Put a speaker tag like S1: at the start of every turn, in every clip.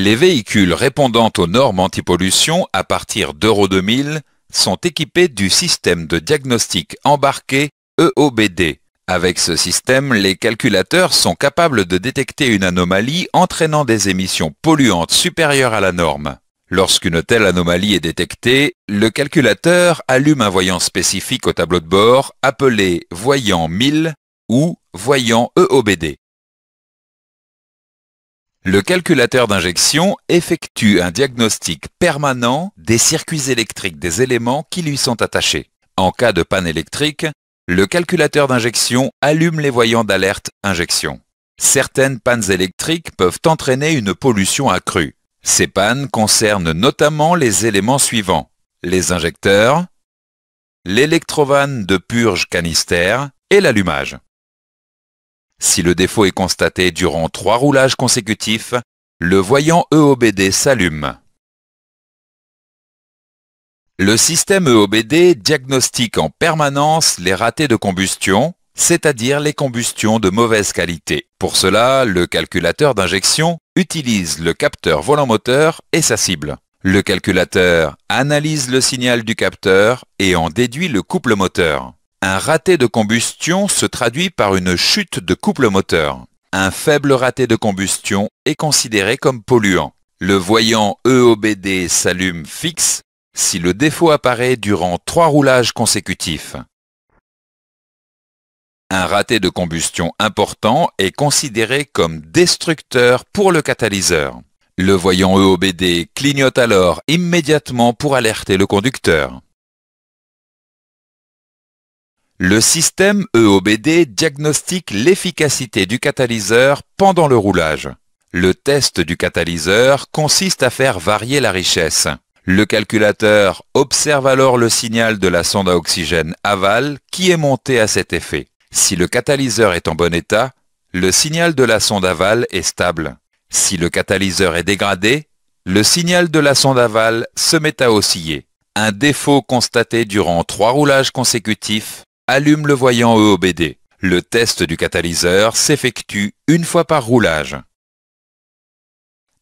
S1: Les véhicules répondant aux normes antipollution à partir d'Euro 2000 sont équipés du système de diagnostic embarqué EOBD. Avec ce système, les calculateurs sont capables de détecter une anomalie entraînant des émissions polluantes supérieures à la norme. Lorsqu'une telle anomalie est détectée, le calculateur allume un voyant spécifique au tableau de bord appelé voyant 1000 ou voyant EOBD. Le calculateur d'injection effectue un diagnostic permanent des circuits électriques des éléments qui lui sont attachés. En cas de panne électrique, le calculateur d'injection allume les voyants d'alerte injection. Certaines pannes électriques peuvent entraîner une pollution accrue. Ces pannes concernent notamment les éléments suivants. Les injecteurs, l'électrovanne de purge canister et l'allumage. Si le défaut est constaté durant trois roulages consécutifs, le voyant EOBD s'allume. Le système EOBD diagnostique en permanence les ratés de combustion, c'est-à-dire les combustions de mauvaise qualité. Pour cela, le calculateur d'injection utilise le capteur volant-moteur et sa cible. Le calculateur analyse le signal du capteur et en déduit le couple moteur. Un raté de combustion se traduit par une chute de couple moteur. Un faible raté de combustion est considéré comme polluant. Le voyant EOBD s'allume fixe si le défaut apparaît durant trois roulages consécutifs. Un raté de combustion important est considéré comme destructeur pour le catalyseur. Le voyant EOBD clignote alors immédiatement pour alerter le conducteur. Le système EOBD diagnostique l'efficacité du catalyseur pendant le roulage. Le test du catalyseur consiste à faire varier la richesse. Le calculateur observe alors le signal de la sonde à oxygène aval qui est monté à cet effet. Si le catalyseur est en bon état, le signal de la sonde aval est stable. Si le catalyseur est dégradé, le signal de la sonde aval se met à osciller. Un défaut constaté durant trois roulages consécutifs allume le voyant EOBD. Le test du catalyseur s'effectue une fois par roulage.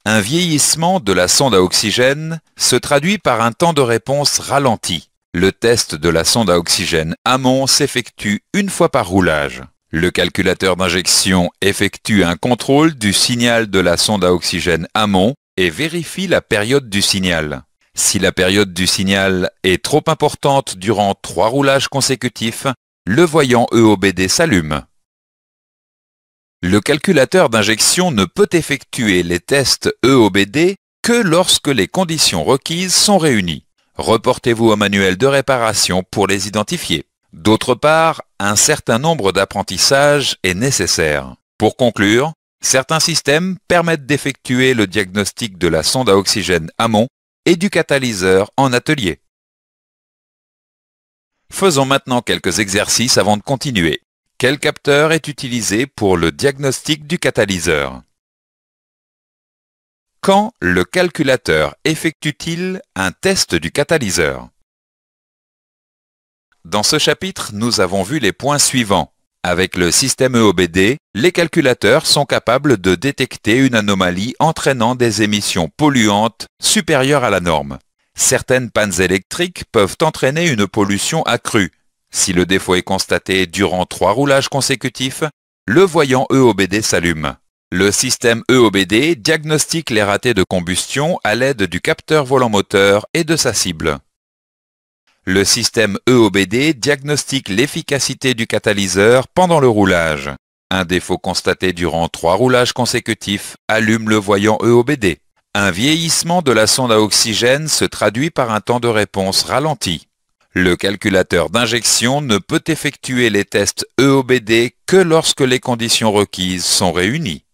S1: Un vieillissement de la sonde à oxygène se traduit par un temps de réponse ralenti. Le test de la sonde à oxygène amont s'effectue une fois par roulage. Le calculateur d'injection effectue un contrôle du signal de la sonde à oxygène amont et vérifie la période du signal. Si la période du signal est trop importante durant trois roulages consécutifs, le voyant EOBD s'allume. Le calculateur d'injection ne peut effectuer les tests EOBD que lorsque les conditions requises sont réunies. Reportez-vous au manuel de réparation pour les identifier. D'autre part, un certain nombre d'apprentissages est nécessaire. Pour conclure, certains systèmes permettent d'effectuer le diagnostic de la sonde à oxygène amont et du catalyseur en atelier. Faisons maintenant quelques exercices avant de continuer. Quel capteur est utilisé pour le diagnostic du catalyseur Quand le calculateur effectue-t-il un test du catalyseur Dans ce chapitre, nous avons vu les points suivants. Avec le système EOBD, les calculateurs sont capables de détecter une anomalie entraînant des émissions polluantes supérieures à la norme. Certaines pannes électriques peuvent entraîner une pollution accrue. Si le défaut est constaté durant trois roulages consécutifs, le voyant EOBD s'allume. Le système EOBD diagnostique les ratés de combustion à l'aide du capteur volant moteur et de sa cible. Le système EOBD diagnostique l'efficacité du catalyseur pendant le roulage. Un défaut constaté durant trois roulages consécutifs allume le voyant EOBD. Un vieillissement de la sonde à oxygène se traduit par un temps de réponse ralenti. Le calculateur d'injection ne peut effectuer les tests EOBD que lorsque les conditions requises sont réunies.